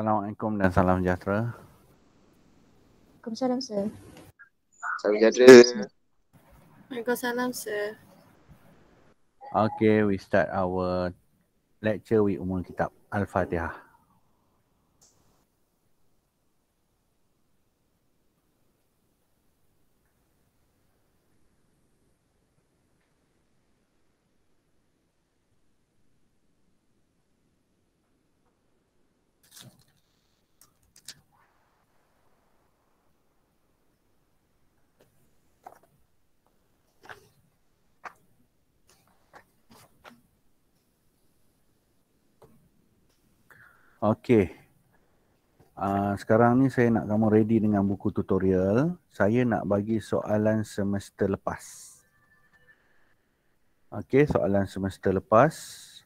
Assalamualaikum dan salam sejahtera. Waalaikumsalam, sir. Salam sejahtera. Waalaikumsalam, sir. Okay, we start our lecture with Umul Kitab. Al-Fatihah. Okey. Uh, sekarang ni saya nak kamu ready dengan buku tutorial. Saya nak bagi soalan semester lepas. Okey, soalan semester lepas.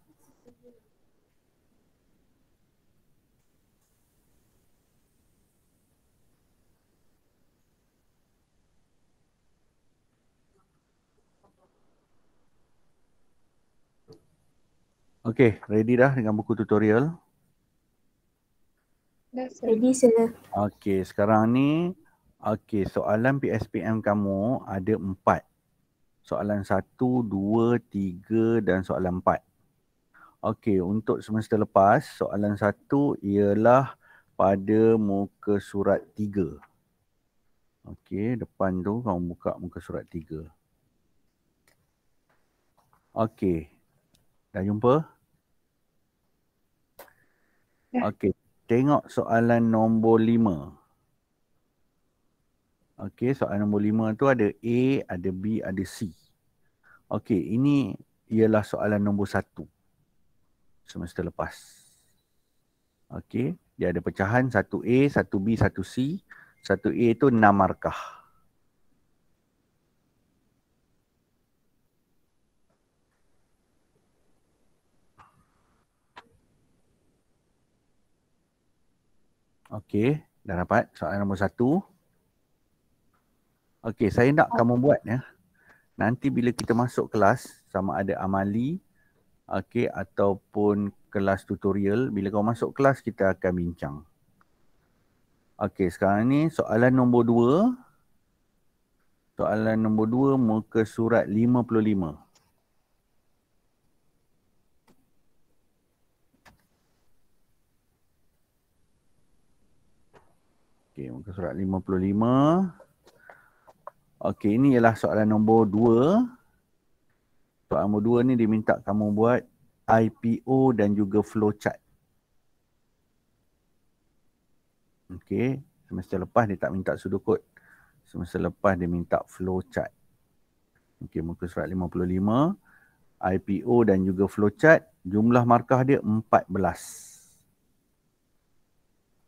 Okey, ready dah dengan buku tutorial. Ready sir. Okay, sekarang ni okay, soalan PSPM kamu ada empat. Soalan satu, dua, tiga dan soalan empat. Okay, untuk semester lepas soalan satu ialah pada muka surat tiga. Okay, depan tu kamu buka muka surat tiga. Okay, Dah jumpa? Ya. Okay. Tengok soalan nombor lima. Okey, soalan nombor lima tu ada A, ada B, ada C. Okey, ini ialah soalan nombor satu semester lepas. Okey, dia ada pecahan satu A, satu B, satu C. Satu A tu enam markah. Okey, dah dapat soalan nombor satu. Okey, saya nak oh. kamu buat ya. Nanti bila kita masuk kelas, sama ada amali, okey, ataupun kelas tutorial, bila kamu masuk kelas, kita akan bincang. Okey, sekarang ni soalan nombor dua. Soalan nombor dua, muka surat 55. 55. muka surat 55. Okey, ini ialah soalan nombor 2. Soalan nombor 2 ni diminta kamu buat IPO dan juga flowchart. Okey, semester lepas dia tak minta sudokod. Semester lepas dia minta flowchart. Okey, muka surat 55. IPO dan juga flowchart jumlah markah dia 14.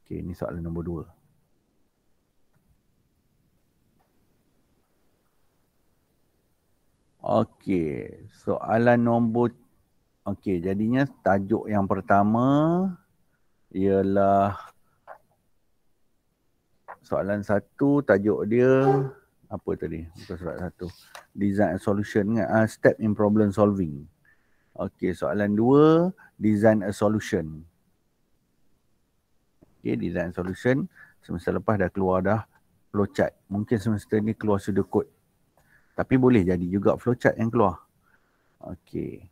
Okey, ini soalan nombor Okey, soalan nombor Okey, jadinya tajuk yang pertama ialah soalan satu, tajuk dia apa tadi? Bukan surat satu. Design and solution, uh, step in problem solving. Okey, soalan dua, design a solution. Okey, design solution. Semester lepas dah keluar dah flowchart. Mungkin semester ni keluar sudah code. Tapi boleh jadi juga flowchart yang keluar. Okey.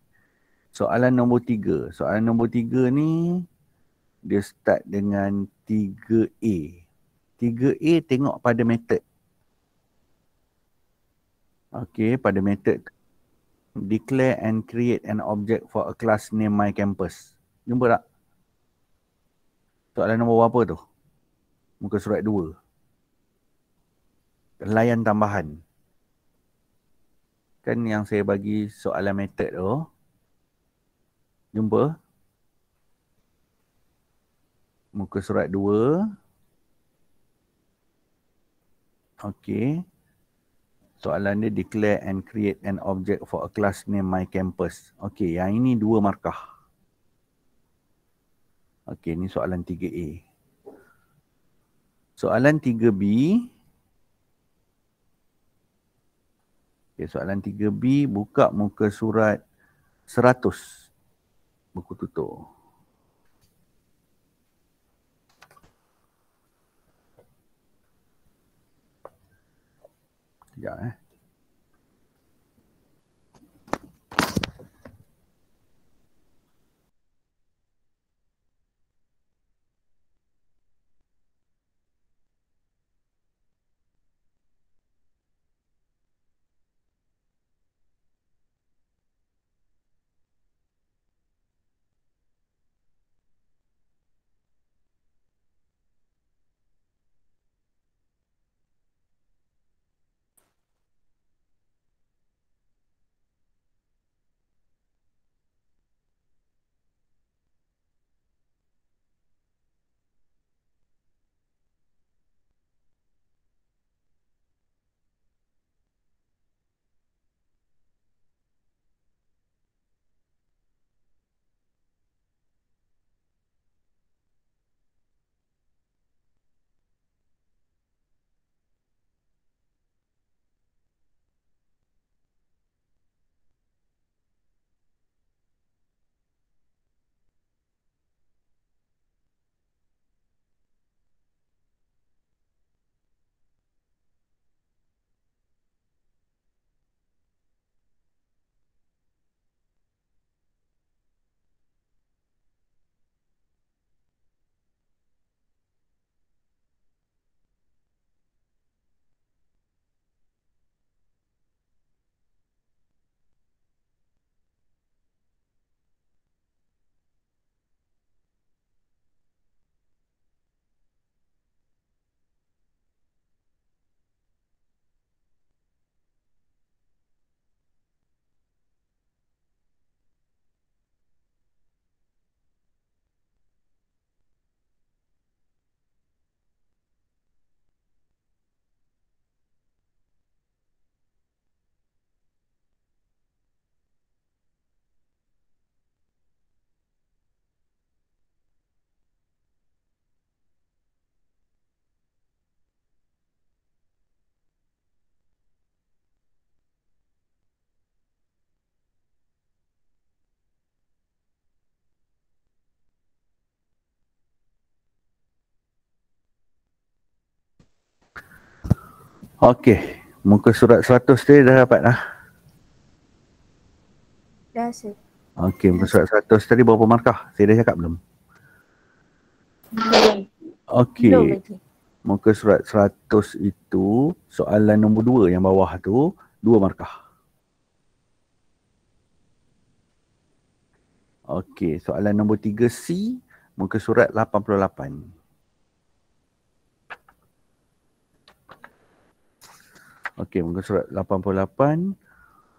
Soalan nombor tiga. Soalan nombor tiga ni dia start dengan 3A. 3A tengok pada method. Okey, pada method declare and create an object for a class name my campus. Jumpa tak? Soalan nombor berapa tu? Muka surat dua. Layan tambahan kan yang saya bagi soalan method tu. Jumpa. Muka surat 2. Okay. Soalan dia declare and create an object for a class name my campus. Okay, yang ini dua markah. Okay, ini soalan 3A. Soalan 3B. Soalan 3B. Okay, soalan 3B, buka muka surat 100 buku tutup. Sekejap eh. Okey, muka surat 100 tadi dah dapat lah. Dah sir. Okey, muka surat 100 tadi berapa markah? Saya dah cakap belum? Belum. Okey. Muka surat 100 itu soalan nombor 2 yang bawah tu, dua markah. Okey, soalan nombor 3 C, muka surat 88. Okey, muka surat 88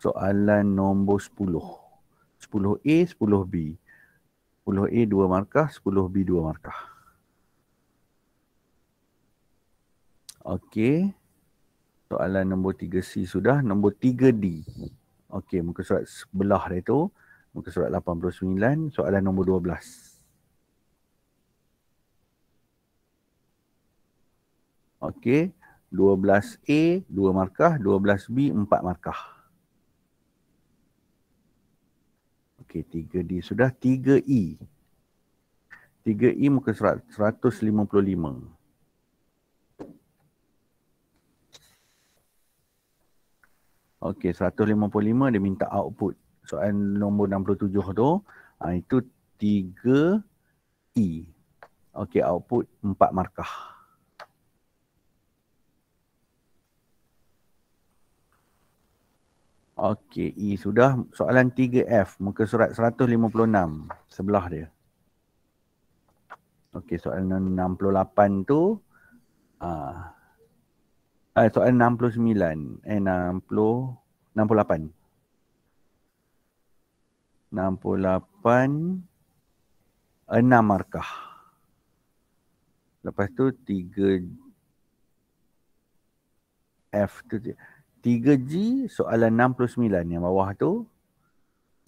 soalan nombor 10. 10A, 10B. 10A 2 markah, 10B 2 markah. Okey. Soalan nombor 3C sudah, nombor 3D. Okey, muka surat sebelah dia tu, muka surat 89, soalan nombor 12. Okey. 12A, 2 markah. 12B, 4 markah. Okey, 3D sudah. 3E. 3E muka 155. Okey, 155 dia minta output. Soalan nombor 67 tu, ha, itu 3E. Okey, output 4 markah. Okey, E sudah. Soalan 3F, muka surat 156, sebelah dia. Okey, soalan 68 tu. Ah. Uh, soalan 69, eh 60, 68. Enam puluh lapan. Enam markah. Lepas tu tiga. F tu. 3G soalan 69 yang bawah tu.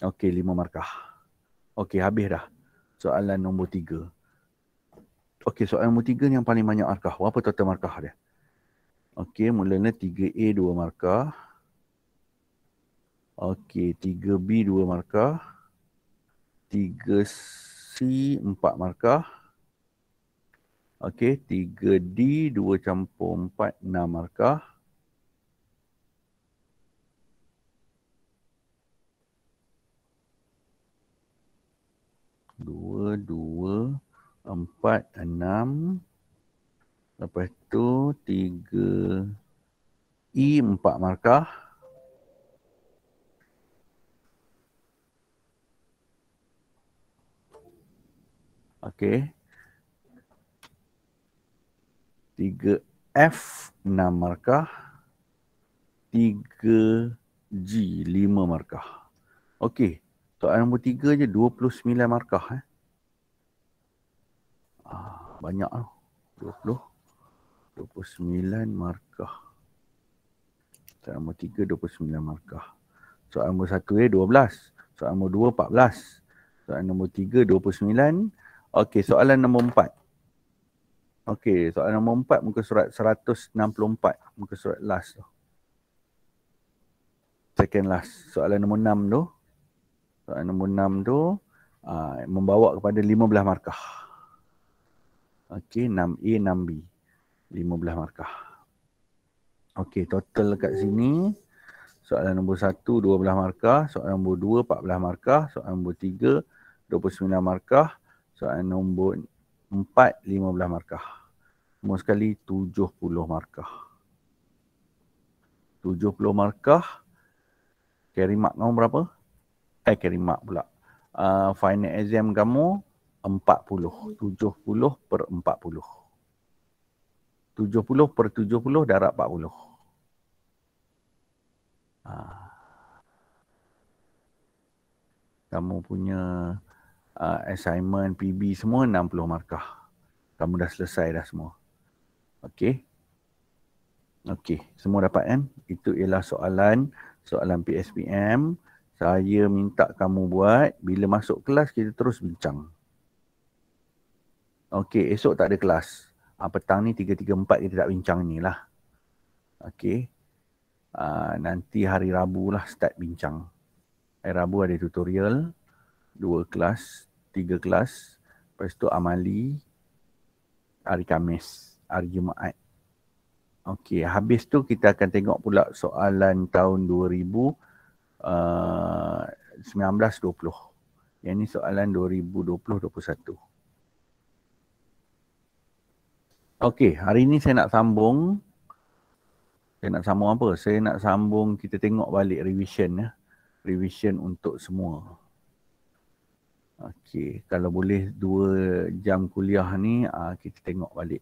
Okey, 5 markah. Okey, habis dah. Soalan nombor 3. Okey, soalan nombor 3 ni yang paling banyak markah. Berapa total markah dia? Okey, mulanya 3A 2 markah. Okey, 3B 2 markah. 3C 4 markah. Okey, 3D 2 campur 4, 6 markah. dua, dua, empat, enam. Lepas tu tiga, E empat markah. Okey. Tiga F enam markah. Tiga G lima markah. Okey. Untuk ayat nombor tiga je 29 markah eh. Ah, banyak lah. 20. 29 markah. Soal nombor tiga 29 markah. Soal nombor satu eh 12. Soal nombor dua 14. Soal nombor tiga 29. Okey soalan nombor empat. Okey soalan nombor empat muka surat 164. Muka surat last tu. Second last. Soalan nombor enam tu. Soalan nombor enam tu uh, membawa kepada lima belah markah. Okey, enam a enam b lima belah markah. Okey, total kat sini. Soalan nombor satu dua belah markah. Soalan nombor dua empat belah markah. Soalan nombor tiga dua puluh sembilan markah. Soalan nombor empat lima belah markah. Semua sekali puluh markah. Tujuh puluh markah. Carry mark kamu berapa? 70. I can remark pula. Uh, final exam kamu 40. 70 per 40. 70 per 70 darab 40. Haa. Uh. Kamu punya uh, assignment, PB semua 60 markah. Kamu dah selesai dah semua. Okay, okay, Semua dapat kan? Itu ialah soalan. Soalan PSPM saya minta kamu buat bila masuk kelas kita terus bincang. Okey, esok tak ada kelas. Ha, petang ni 3-3-4 kita tak bincang ni lah. Okey. Ha, nanti hari Rabu lah start bincang. Hari Rabu ada tutorial. Dua kelas, tiga kelas. Lepas tu amali. Hari Kamis, hari Jumaat. Okey, habis tu kita akan tengok pula soalan tahun uh, 1920. Yang ini soalan 2020-2021. Okey, hari ini saya nak sambung. Saya nak sambung apa? Saya nak sambung kita tengok balik revision ya. Revision untuk semua. Okey, kalau boleh dua jam kuliah ni uh, kita tengok balik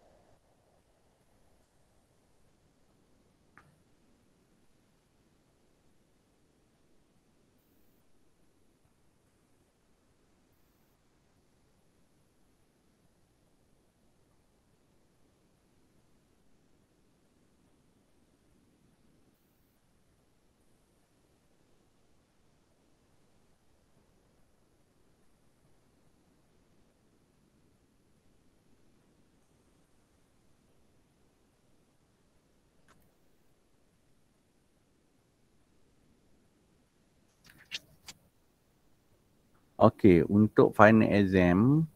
Okey, untuk final exam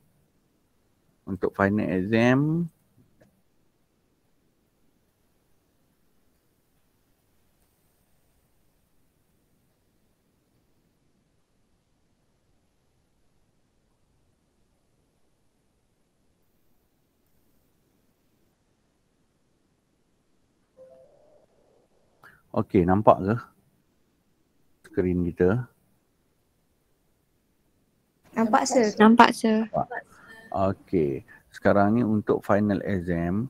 untuk final exam Okey, nampak ke? Screen kita. Nampak se, Nampak se. Okey. Sekarang ni untuk final exam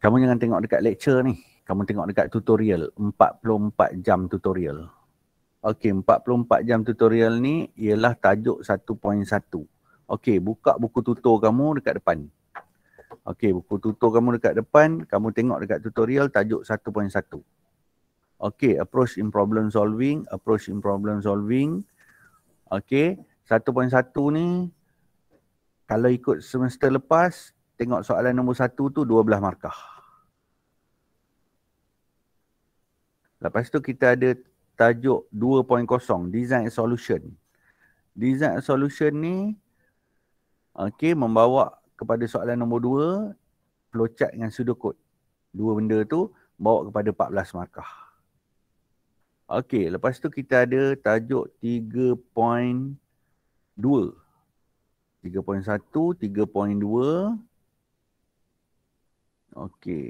kamu jangan tengok dekat lecture ni. Kamu tengok dekat tutorial 44 jam tutorial. Okey, 44 jam tutorial ni ialah tajuk 1.1. Okey, buka buku tutor kamu dekat depan. Okey, buku tutor kamu dekat depan, kamu tengok dekat tutorial tajuk 1.1. Okey, approach in problem solving, approach in problem solving. Okey. 1.1 ni kalau ikut semester lepas tengok soalan nombor 1 tu 12 markah. Lepas tu kita ada tajuk 2.0 design solution. Design solution ni okey membawa kepada soalan nombor 2 flowchart dengan sudokod. Dua benda tu bawa kepada 14 markah. Okey, lepas tu kita ada tajuk dua. 3.1, 3.2. Okey.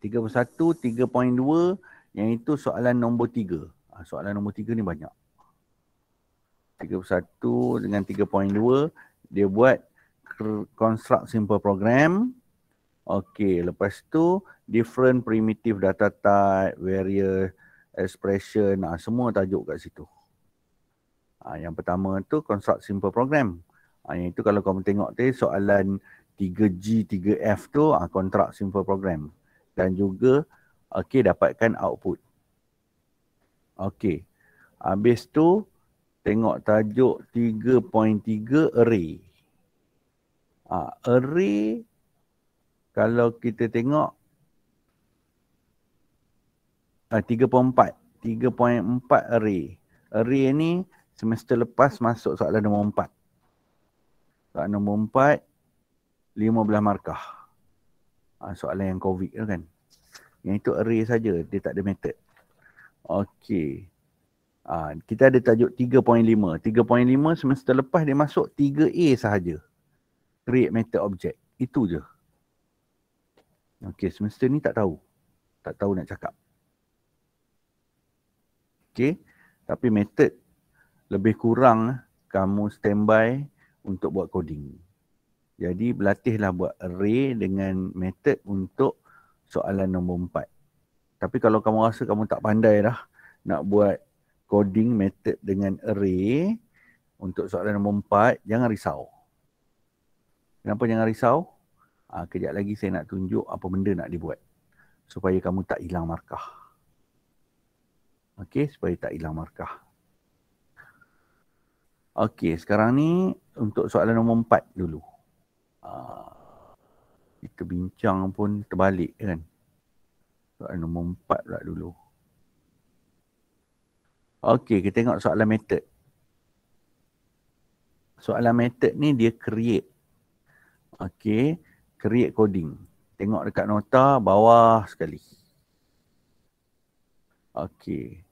3.1, 3.2 yang itu soalan nombor tiga. Ah, soalan nombor tiga ni banyak. 3.1 dengan 3.2 dia buat construct simple program. Okey, lepas tu different primitive data type, various expression, ah, semua tajuk kat situ. Ha, yang pertama tu construct simple program. Ha, yang itu kalau kau tengok tu soalan 3G, 3F tu ha, contract simple program. Dan juga okay dapatkan output. Okay, Habis tu tengok tajuk 3.3 array. Ha, array kalau kita tengok ha, 3.4. 3.4 array. Array ni semester lepas masuk soalan nombor empat. Soalan nombor empat, lima belah markah. Ha, soalan yang COVID tu kan. Yang itu array saja, dia tak ada method. Okey. Ha, kita ada tajuk 3.5. 3.5 semester lepas dia masuk 3A sahaja. Create method object. Itu je. Okey, semester ni tak tahu. Tak tahu nak cakap. Okey. Tapi method lebih kurang eh, kamu standby untuk buat coding. Jadi berlatihlah buat array dengan method untuk soalan nombor empat. Tapi kalau kamu rasa kamu tak pandai dah nak buat coding method dengan array untuk soalan nombor empat, jangan risau. Kenapa jangan risau? Ha, kejap lagi saya nak tunjuk apa benda nak dibuat. Supaya kamu tak hilang markah. Okey, supaya tak hilang markah. Okey, sekarang ni untuk soalan nombor empat dulu. Uh, ah, kita bincang pun terbalik kan. Soalan nombor empat pula dulu. Okey, kita tengok soalan method. Soalan method ni dia create. Okey, create coding. Tengok dekat nota bawah sekali. Okey.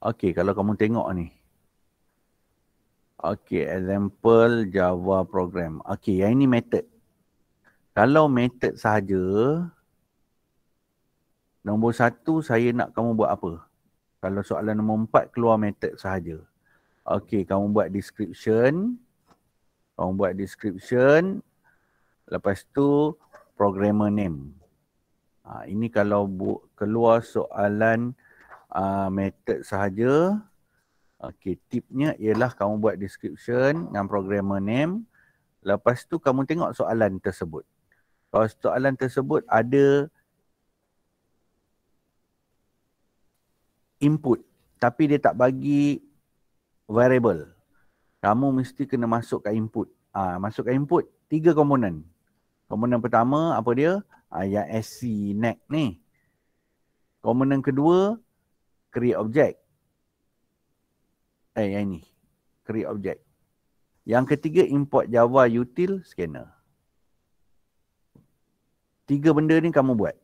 Okey, kalau kamu tengok ni. Okey, example Java program. Okey, yang ini method. Kalau method sahaja, nombor satu saya nak kamu buat apa? Kalau soalan nombor empat, keluar method sahaja. Okey, kamu buat description. Kamu buat description. Lepas tu, programmer name. Ha, ini kalau bu- keluar soalan uh, method sahaja. Okey, tipnya ialah kamu buat description dengan programmer name. Lepas tu kamu tengok soalan tersebut. Kalau soalan tersebut ada input tapi dia tak bagi variable. Kamu mesti kena masukkan input. Ah, ha, masukkan input tiga komponen. Komponen pertama apa dia? Ah, ha, yang SC next ni. Komponen kedua create object. Eh, yang ini. Create object. Yang ketiga, import Java util scanner. Tiga benda ni kamu buat.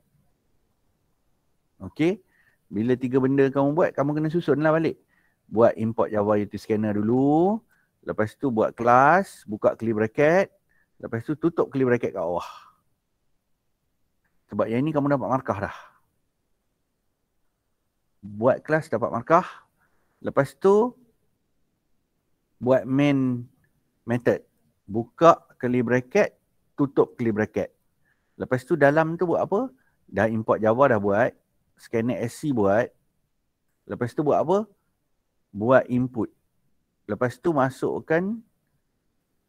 Okay. Bila tiga benda kamu buat, kamu kena susun lah balik. Buat import Java util scanner dulu. Lepas tu buat kelas, buka curly bracket. Lepas tu tutup curly bracket kat bawah. Sebab yang ini kamu dapat markah dah buat kelas dapat markah lepas tu buat main method buka curly bracket tutup curly bracket lepas tu dalam tu buat apa dah import java dah buat scanner sc buat lepas tu buat apa buat input lepas tu masukkan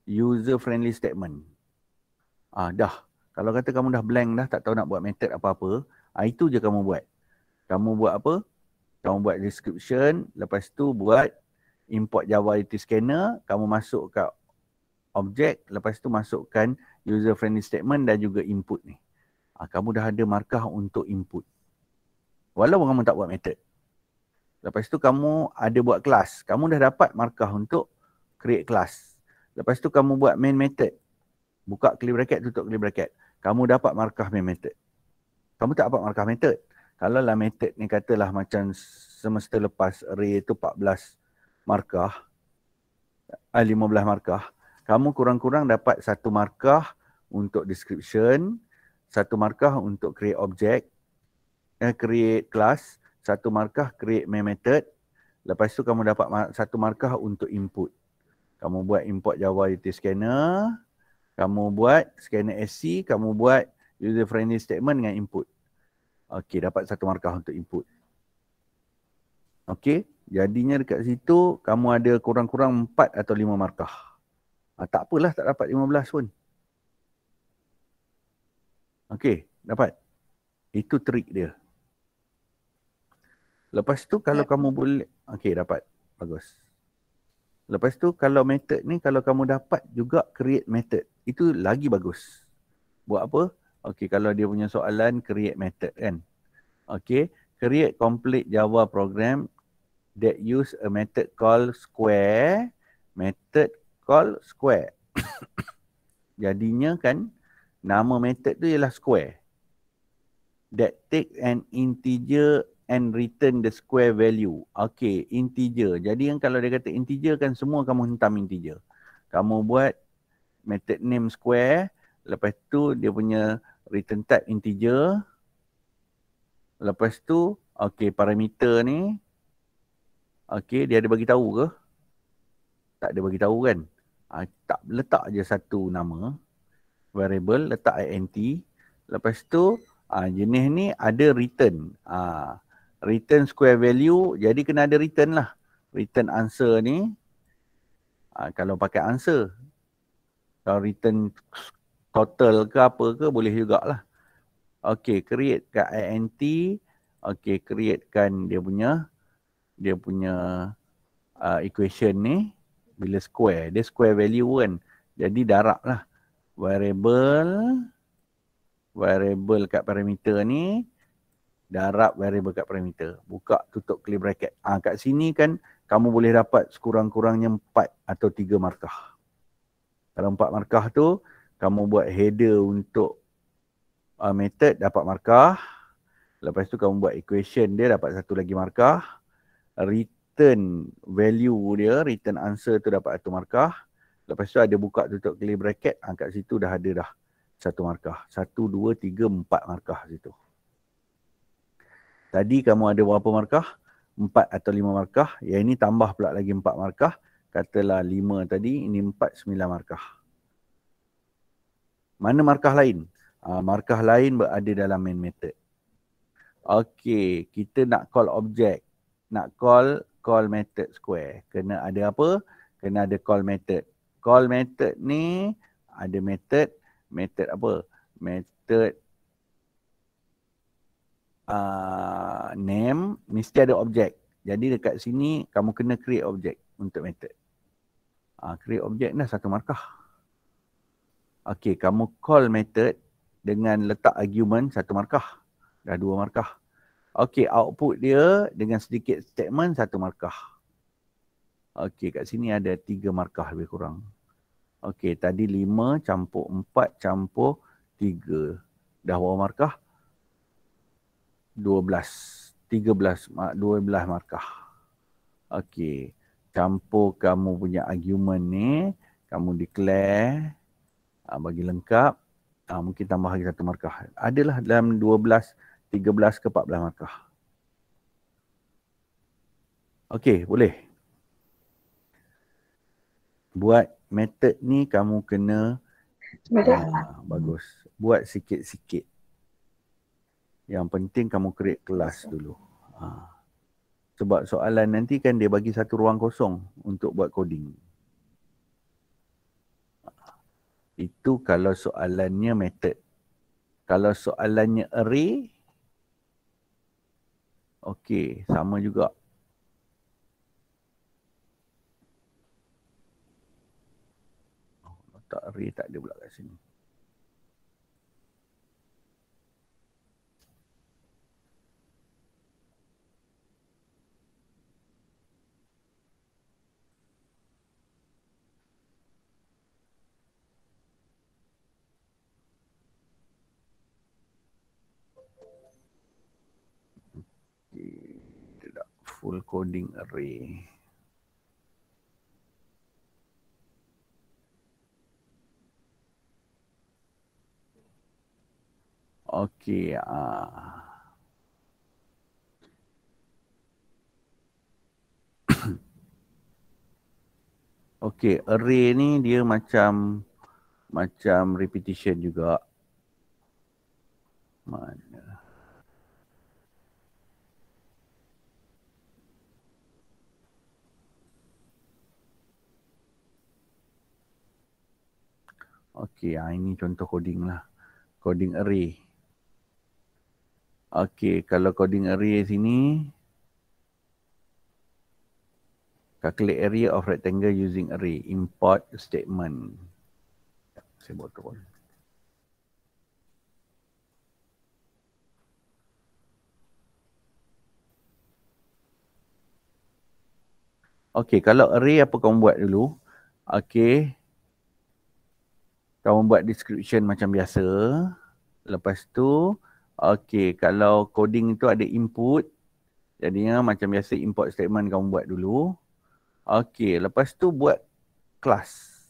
user friendly statement ah dah kalau kata kamu dah blank dah tak tahu nak buat method apa-apa ah itu je kamu buat kamu buat apa kamu buat description, lepas tu buat import Java IT scanner, kamu masuk ke objek, lepas tu masukkan user friendly statement dan juga input ni. Ha, kamu dah ada markah untuk input. Walaupun kamu tak buat method. Lepas tu kamu ada buat kelas. Kamu dah dapat markah untuk create kelas. Lepas tu kamu buat main method. Buka clear bracket, tutup clear bracket. Kamu dapat markah main method. Kamu tak dapat markah method kalau lah method ni katalah macam semester lepas ray tu 14 markah eh, ah, 15 markah kamu kurang-kurang dapat satu markah untuk description satu markah untuk create object, eh, create class satu markah create main method lepas tu kamu dapat satu markah untuk input kamu buat import java utility scanner kamu buat scanner sc kamu buat user friendly statement dengan input Okey, dapat satu markah untuk input. Okey, jadinya dekat situ kamu ada kurang-kurang 4 atau lima markah. Ah, tak apalah tak dapat lima belas pun. Okey, dapat. Itu trik dia. Lepas tu kalau ya. kamu boleh, okey dapat. Bagus. Lepas tu kalau method ni kalau kamu dapat juga create method. Itu lagi bagus. Buat apa? Okay, kalau dia punya soalan, create method kan. Okay, create complete Java program that use a method called square. Method called square. Jadinya kan, nama method tu ialah square. That take an integer and return the square value. Okay, integer. Jadi yang kalau dia kata integer kan semua kamu hentam integer. Kamu buat method name square, Lepas tu dia punya return type integer. Lepas tu okey parameter ni okey dia ada bagi tahu ke? Tak ada bagi tahu kan? Ha, tak letak je satu nama variable letak int. Lepas tu ha, jenis ni ada return. Ha, return square value jadi kena ada return lah. Return answer ni ha, kalau pakai answer. Kalau return total ke apa ke boleh jugalah. Okay, create kat int. Okay, create dia punya dia punya uh, equation ni bila square. Dia square value kan. Jadi darab lah. Variable variable kat parameter ni darab variable kat parameter. Buka tutup clear bracket. Ha, kat sini kan kamu boleh dapat sekurang-kurangnya 4 atau 3 markah. Kalau 4 markah tu kamu buat header untuk uh, method dapat markah lepas tu kamu buat equation dia dapat satu lagi markah return value dia return answer tu dapat satu markah lepas tu ada buka tutup curly bracket angkat ah, situ dah ada dah satu markah satu dua tiga empat markah situ tadi kamu ada berapa markah empat atau lima markah yang ini tambah pula lagi empat markah katalah lima tadi ini empat sembilan markah mana markah lain? Uh, markah lain berada dalam main method. Okay, kita nak call objek. Nak call call method square. Kena ada apa? Kena ada call method. Call method ni ada method. Method apa? Method uh, name. Mesti ada objek. Jadi dekat sini kamu kena create objek untuk method. Uh, create objek ni satu markah. Okay, kamu call method dengan letak argument satu markah. Dah dua markah. Okay, output dia dengan sedikit statement satu markah. Okay, kat sini ada tiga markah lebih kurang. Okay, tadi lima campur empat campur tiga. Dah berapa markah? Dua belas. Tiga belas, dua belas markah. Okay, campur kamu punya argument ni. Kamu declare uh, bagi lengkap uh, mungkin tambah lagi satu markah adalah dalam 12 13 ke 14 markah okey boleh buat method ni kamu kena uh, bagus buat sikit-sikit yang penting kamu create kelas dulu uh. Sebab soalan nanti kan dia bagi satu ruang kosong untuk buat coding. Itu kalau soalannya method. Kalau soalannya array, okey, sama juga. Oh, tak array tak ada pula kat sini. coding array. Okay, ah. Uh. Okey, array ni dia macam macam repetition juga. Mana? Okey, ha, ini contoh coding lah. Coding array. Okey, kalau coding array sini. Calculate area of rectangle using array. Import statement. Saya buat tu pun. Okey, kalau array apa kamu buat dulu? Okey kamu buat description macam biasa. Lepas tu, okay. kalau coding tu ada input, jadinya macam biasa import statement kamu buat dulu. Okay. lepas tu buat class.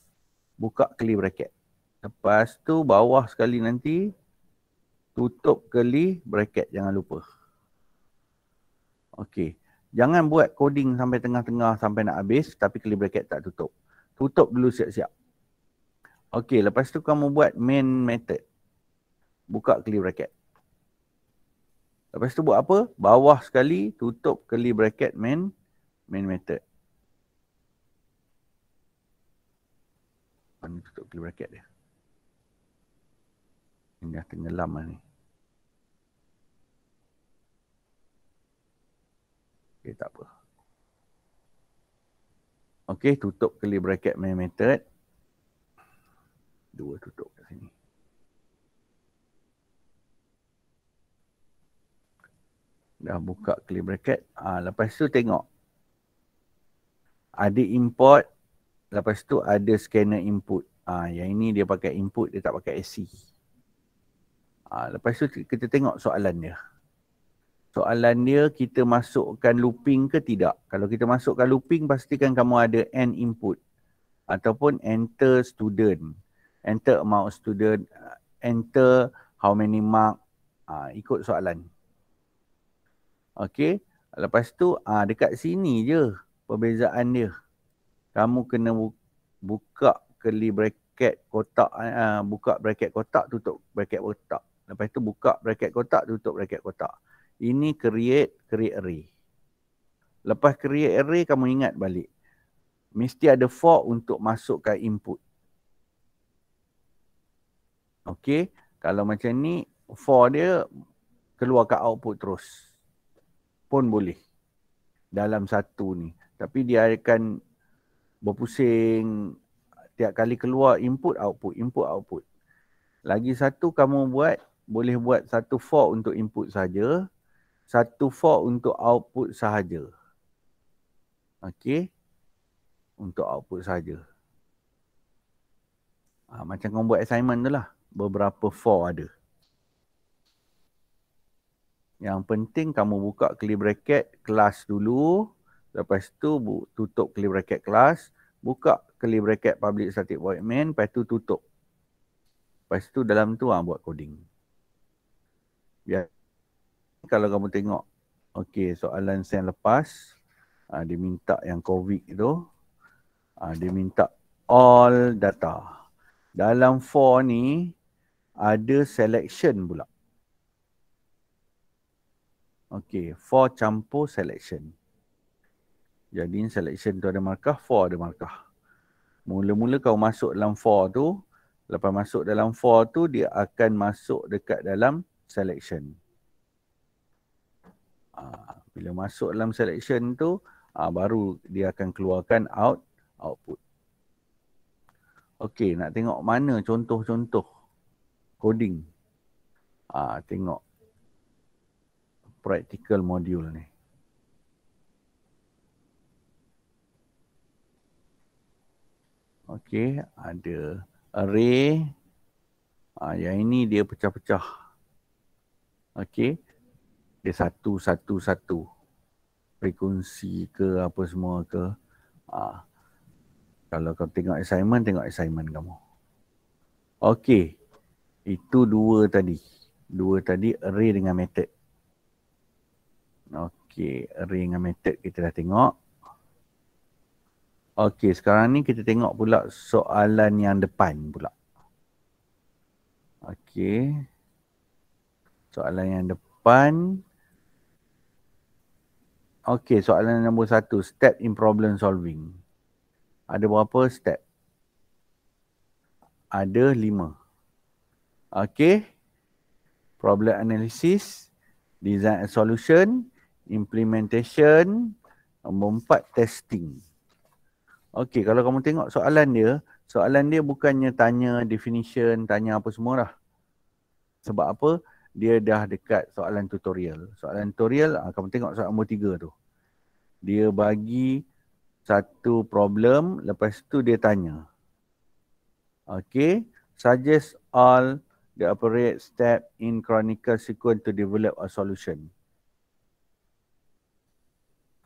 Buka curly bracket. Lepas tu bawah sekali nanti tutup curly bracket jangan lupa. Okay. Jangan buat coding sampai tengah-tengah sampai nak habis tapi curly bracket tak tutup. Tutup dulu siap-siap. Okey, lepas tu kamu buat main method. Buka curly bracket. Lepas tu buat apa? Bawah sekali tutup curly bracket main main method. Mana tutup curly bracket dia? Ini dah tenggelam lah ni. Okey, tak apa. Okey, tutup curly bracket main method dua tutup kat sini. Dah buka clear bracket. Ha, lepas tu tengok. Ada import. Lepas tu ada scanner input. Ha, yang ini dia pakai input, dia tak pakai AC. Ha, ah, lepas tu kita tengok soalan dia. Soalan dia kita masukkan looping ke tidak. Kalau kita masukkan looping pastikan kamu ada N input. Ataupun enter student enter amount student uh, enter how many mark uh, ikut soalan okey lepas tu uh, dekat sini je perbezaan dia kamu kena bu- buka curly bracket kotak uh, buka bracket kotak tutup bracket kotak lepas tu buka bracket kotak tutup bracket kotak ini create create array lepas create array kamu ingat balik mesti ada for untuk masukkan input Okey, kalau macam ni for dia keluar ke output terus. Pun boleh. Dalam satu ni. Tapi dia akan berpusing tiap kali keluar input output, input output. Lagi satu kamu buat boleh buat satu for untuk input saja, satu for untuk output sahaja. Okey. Untuk output saja. Ha, ah, macam kau buat assignment tu lah beberapa for ada. Yang penting kamu buka clear bracket kelas dulu. Lepas tu bu- tutup clear bracket kelas. Buka clear bracket public static void main. Lepas tu tutup. Lepas tu dalam tu ah buat coding. Ya, kalau kamu tengok. Okay soalan send lepas. Ah, dia minta yang COVID tu. Ah, dia minta all data. Dalam for ni ada selection pula. Okey, for campur selection. Jadi selection tu ada markah, for ada markah. Mula-mula kau masuk dalam for tu, lepas masuk dalam for tu dia akan masuk dekat dalam selection. Ah, bila masuk dalam selection tu, ah, baru dia akan keluarkan out output. Okey, nak tengok mana contoh-contoh coding. Ah, tengok practical module ni. Okey, ada array. Ah, yang ini dia pecah-pecah. Okey. Dia satu, satu, satu. Frekuensi ke apa semua ke. Ah. Kalau kau tengok assignment, tengok assignment kamu. Okey. Itu dua tadi. Dua tadi array dengan method. Okay, array dengan method kita dah tengok. Okay, sekarang ni kita tengok pula soalan yang depan pula. Okay, Soalan yang depan. Okay, soalan yang nombor satu. Step in problem solving. Ada berapa step? Ada lima. Lima. Okay. Problem analysis, design and solution, implementation, nombor empat, testing. Okay, kalau kamu tengok soalan dia, soalan dia bukannya tanya definition, tanya apa semua lah. Sebab apa? Dia dah dekat soalan tutorial. Soalan tutorial, ah, kamu tengok soalan nombor tiga tu. Dia bagi satu problem, lepas tu dia tanya. Okay, suggest all problems the appropriate step in chronological sequence to develop a solution.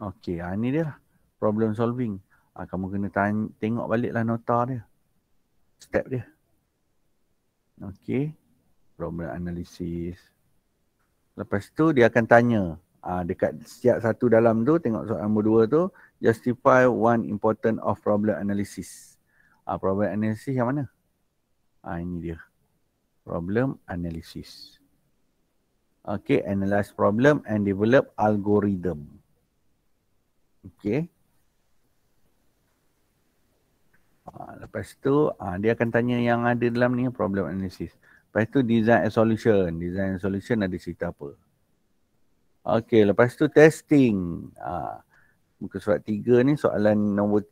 Okay, ha, ah, ini dia lah. Problem solving. Ha, kamu kena tanya, tengok balik baliklah nota dia. Step dia. Okay, Problem analysis. Lepas tu dia akan tanya. Ha, dekat setiap satu dalam tu, tengok soalan nombor dua tu. Justify one important of problem analysis. Ha, problem analysis yang mana? Ha, ini dia problem analysis. Okay, analyze problem and develop algorithm. Okay. Ha, lepas tu ha, dia akan tanya yang ada dalam ni problem analysis. Lepas tu design a solution. Design a solution ada cerita apa. Okay, lepas tu testing. Ha, muka surat tiga ni soalan nombor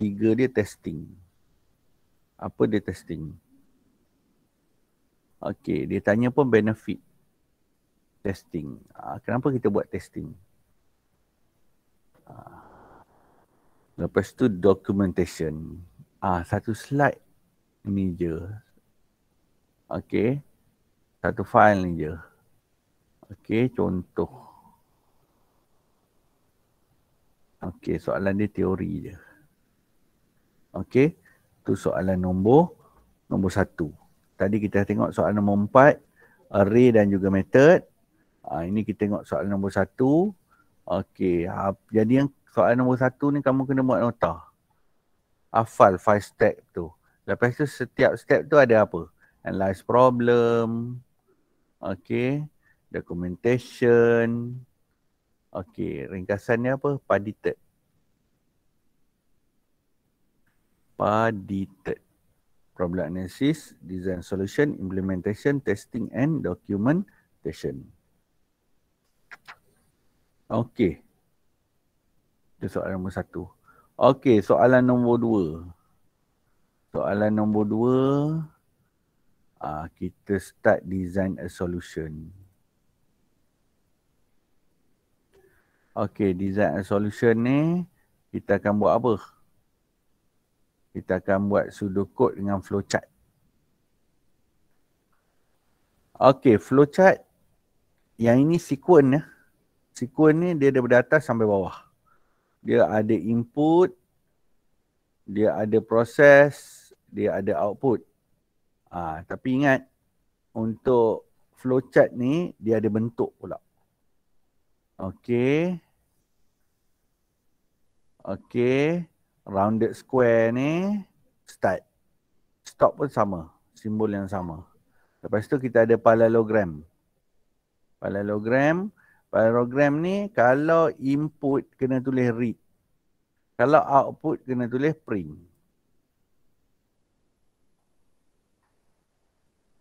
tiga dia testing. Apa dia testing? Testing. Okey, dia tanya pun benefit testing. Uh, kenapa kita buat testing? Uh, lepas tu documentation. Ah, uh, satu slide ni je. Okey. Satu file ni je. Okey, contoh. Okey, soalan dia teori je. Okey, tu soalan nombor nombor satu tadi kita tengok soalan nombor empat array dan juga method. Ha, ini kita tengok soalan nombor satu. Okey, ha, jadi yang soalan nombor satu ni kamu kena buat nota. Hafal five step tu. Lepas tu setiap step tu ada apa? Analyze problem. Okey, documentation. Okey, ringkasannya apa? Padded. Padded problem analysis, design solution, implementation, testing and documentation. Okay, Itu soalan nombor satu. Okay, soalan nombor dua. Soalan nombor dua. Ah, kita start design a solution. Okay, design a solution ni kita akan buat apa? kita akan buat sudokot dengan flowchart. Okey, flowchart yang ini sequence ya. Sequence ni dia daripada atas sampai bawah. Dia ada input, dia ada proses, dia ada output. Ah, ha, tapi ingat untuk flowchart ni dia ada bentuk pula. Okey. Okey rounded square ni start. Stop pun sama. Simbol yang sama. Lepas tu kita ada paralelogram. Paralelogram. Paralelogram ni kalau input kena tulis read. Kalau output kena tulis print.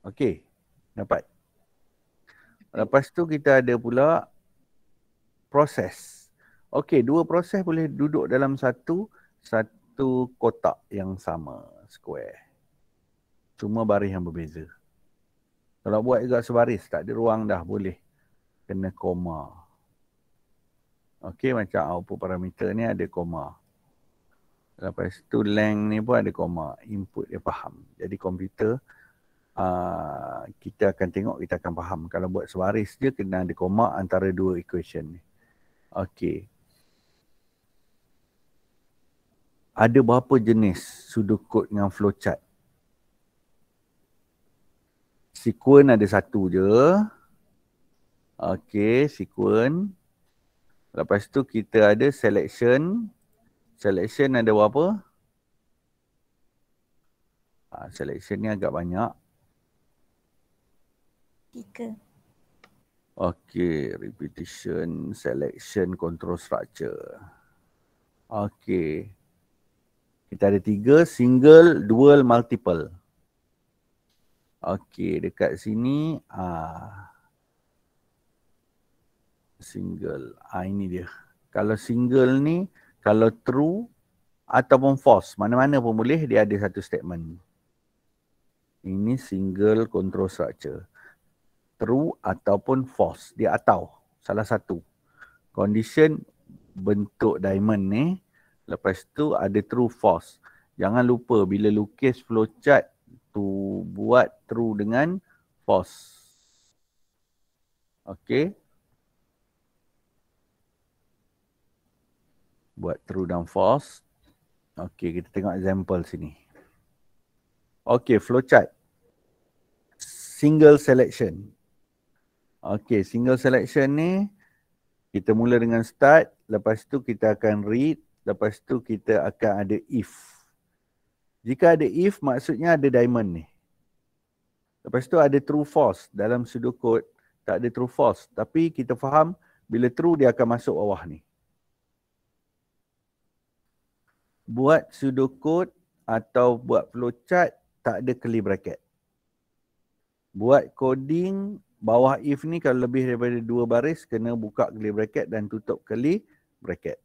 Okey. Dapat. Lepas tu kita ada pula proses. Okey, dua proses boleh duduk dalam satu satu kotak yang sama square cuma baris yang berbeza kalau buat juga sebaris tak ada ruang dah boleh kena koma Okey macam output parameter ni ada koma lepas tu length ni pun ada koma input dia faham jadi komputer Uh, kita akan tengok, kita akan faham. Kalau buat sebaris dia kena ada koma antara dua equation ni. Okey. ada berapa jenis sudokod dengan flowchart? Sequence ada satu je. Okay, sequence. Lepas tu kita ada selection. Selection ada berapa? Ha, selection ni agak banyak. Tiga. Okay, repetition, selection, control structure. Okay. Kita ada tiga, single, dual, multiple. Okey, dekat sini. Uh, single. Uh, ini dia. Kalau single ni, kalau true ataupun false. Mana-mana pun boleh, dia ada satu statement. Ini single control structure. True ataupun false. Dia atau salah satu. Condition bentuk diamond ni. Eh. Lepas tu ada true false. Jangan lupa bila lukis flowchart tu buat true dengan false. Okay. Buat true dan false. Okay, kita tengok example sini. Okay, flowchart. Single selection. Okay, single selection ni kita mula dengan start. Lepas tu kita akan read. Lepas tu kita akan ada if. Jika ada if maksudnya ada diamond ni. Lepas tu ada true false dalam pseudocode tak ada true false tapi kita faham bila true dia akan masuk bawah ni. Buat sudo code atau buat flowchart tak ada curly bracket. Buat coding bawah if ni kalau lebih daripada dua baris kena buka curly bracket dan tutup curly bracket.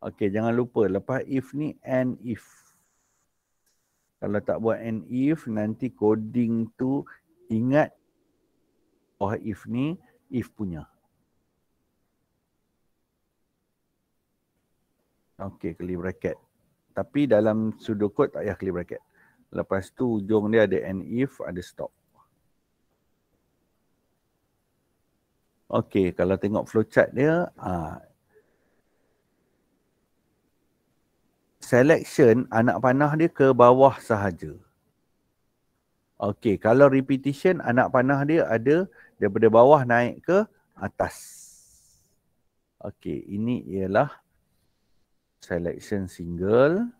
Okey, jangan lupa lepas if ni and if. Kalau tak buat and if, nanti coding tu ingat oh if ni if punya. Okey, curly bracket. Tapi dalam sudo code tak payah curly bracket. Lepas tu ujung dia ada and if, ada stop. Okey, kalau tengok flowchart dia, uh, selection anak panah dia ke bawah sahaja. Okey, kalau repetition anak panah dia ada daripada bawah naik ke atas. Okey, ini ialah selection single.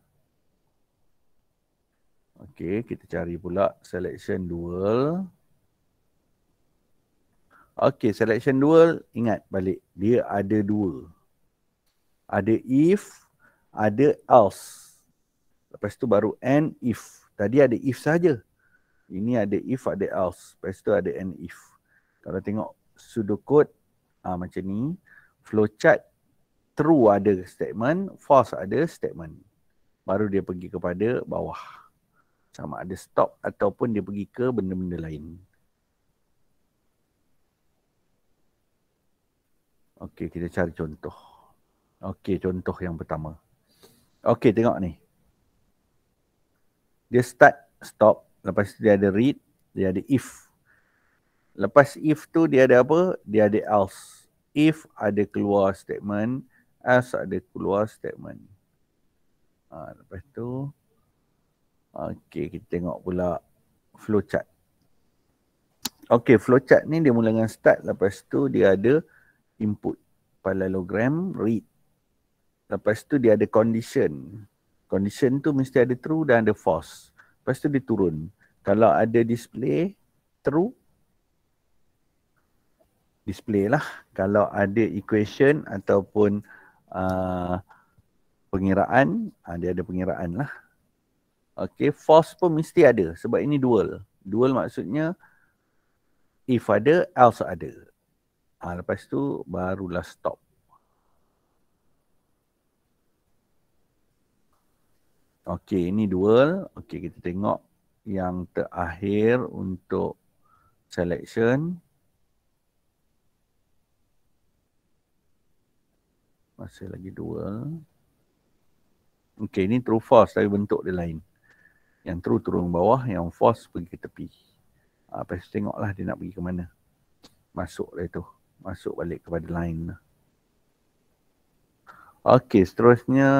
Okey, kita cari pula selection dual. Okey, selection dual ingat balik dia ada dua. Ada if ada else. Lepas tu baru and if. Tadi ada if saja. Ini ada if, ada else. Lepas tu ada and if. Kalau tengok pseudocode aa, ah, macam ni, flowchart true ada statement, false ada statement. Baru dia pergi kepada bawah. Sama ada stop ataupun dia pergi ke benda-benda lain. Okey, kita cari contoh. Okey, contoh yang pertama. Okay tengok ni. Dia start, stop. Lepas tu dia ada read, dia ada if. Lepas if tu dia ada apa? Dia ada else. If ada keluar statement, else ada keluar statement. Ha, lepas tu, okay kita tengok pula flowchart. Okay flowchart ni dia mula dengan start, lepas tu dia ada input. Paralogram, read. Lepas tu dia ada condition. Condition tu mesti ada true dan ada false. Lepas tu dia turun. Kalau ada display, true. Display lah. Kalau ada equation ataupun uh, pengiraan, uh, dia ada pengiraan lah. Okay, false pun mesti ada sebab ini dual. Dual maksudnya if ada, else ada. Ha, lepas tu barulah stop. Okey, ini dual. Okey, kita tengok yang terakhir untuk selection. Masih lagi dual. Okey, ini true false tapi bentuk dia lain. Yang true turun bawah, yang false pergi ke tepi. Ah, ha, lepas tengoklah dia nak pergi ke mana. Masuk dari tu. Masuk balik kepada line. Okey, seterusnya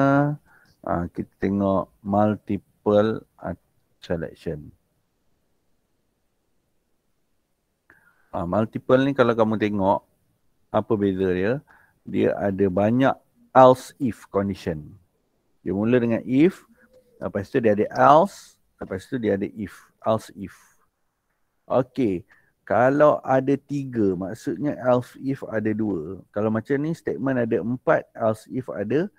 ha, kita tengok multiple uh, selection. Ha, multiple ni kalau kamu tengok apa beza dia, dia ada banyak else if condition. Dia mula dengan if, lepas tu dia ada else, lepas tu dia ada if, else if. Okey, kalau ada tiga, maksudnya else if ada dua. Kalau macam ni, statement ada empat, else if ada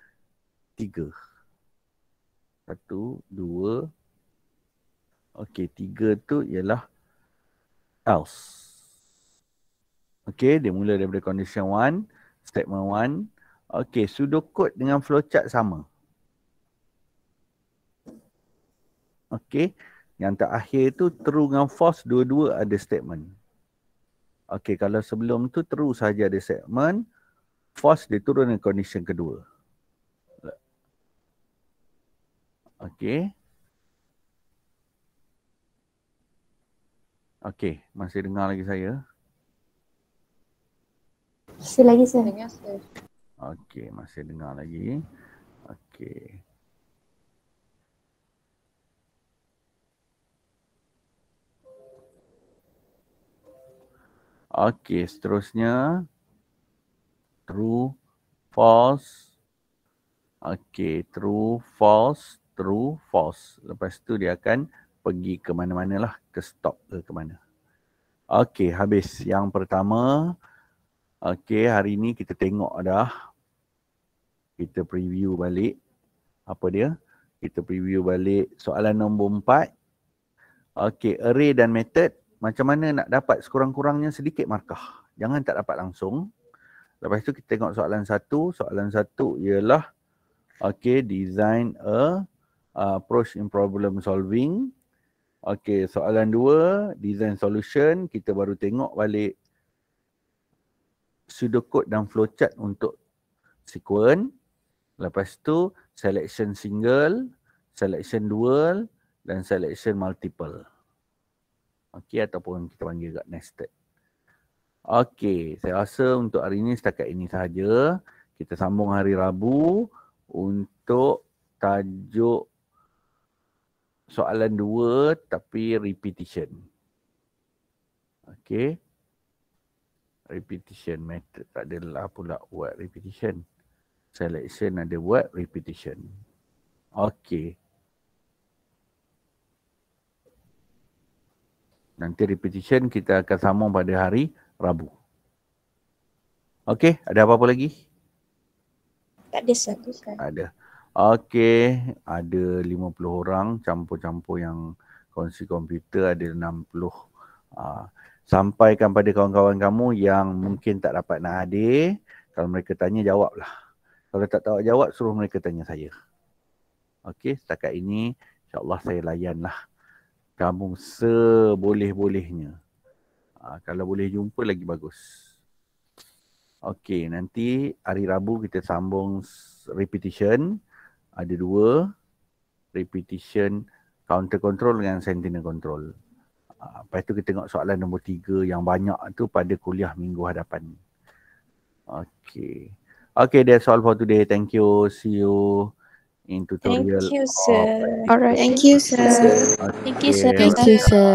tiga. Satu, dua. Okey, tiga tu ialah else. Okey, dia mula daripada condition one, statement one. Okey, sudokod dengan flowchart sama. Okey, yang terakhir tu true dengan false dua-dua ada statement. Okey, kalau sebelum tu true saja ada statement, false dia turun dengan condition kedua. Okey. Okey, masih dengar lagi saya? Masih lagi saya dengar, saya. Okey, masih dengar lagi. Okey. Okey, seterusnya true false. Okey, true false true, false. Lepas tu dia akan pergi ke mana-mana lah, ke stop ke ke mana. Okey, habis. Yang pertama, okey hari ni kita tengok dah. Kita preview balik. Apa dia? Kita preview balik soalan nombor empat. Okey, array dan method. Macam mana nak dapat sekurang-kurangnya sedikit markah? Jangan tak dapat langsung. Lepas tu kita tengok soalan satu. Soalan satu ialah, okey, design a Uh, approach in problem solving. Okey, soalan dua, design solution. Kita baru tengok balik pseudocode dan flowchart untuk sequence. Lepas tu, selection single, selection dual dan selection multiple. Okey, ataupun kita panggil kat nested. Okey, saya rasa untuk hari ini setakat ini sahaja. Kita sambung hari Rabu untuk tajuk soalan dua tapi repetition. Okay. Repetition method. Tak adalah pula word repetition. Selection ada word repetition. Okay. Nanti repetition kita akan sambung pada hari Rabu. Okay. Ada apa-apa lagi? Tak ada satu sekarang. Ada. Okey, ada 50 orang campur-campur yang kongsi komputer ada 60. Uh, ah, sampaikan pada kawan-kawan kamu yang mungkin tak dapat nak hadir. Kalau mereka tanya, jawablah. Kalau tak tahu jawab, suruh mereka tanya saya. Okey, setakat ini insyaAllah saya layanlah. Kamu seboleh-bolehnya. Uh, kalau boleh jumpa lagi bagus. Okey, nanti hari Rabu kita sambung repetition ada dua repetition counter control dengan sentinel control. Ah, lepas tu kita tengok soalan nombor tiga yang banyak tu pada kuliah minggu hadapan. Okay. Okay, that's all for today. Thank you. See you in tutorial. Thank you, sir. Of... All right. Thank you, sir. Thank you, sir. Thank you, sir.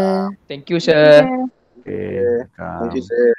Thank you, sir. Okay. Thank you, sir.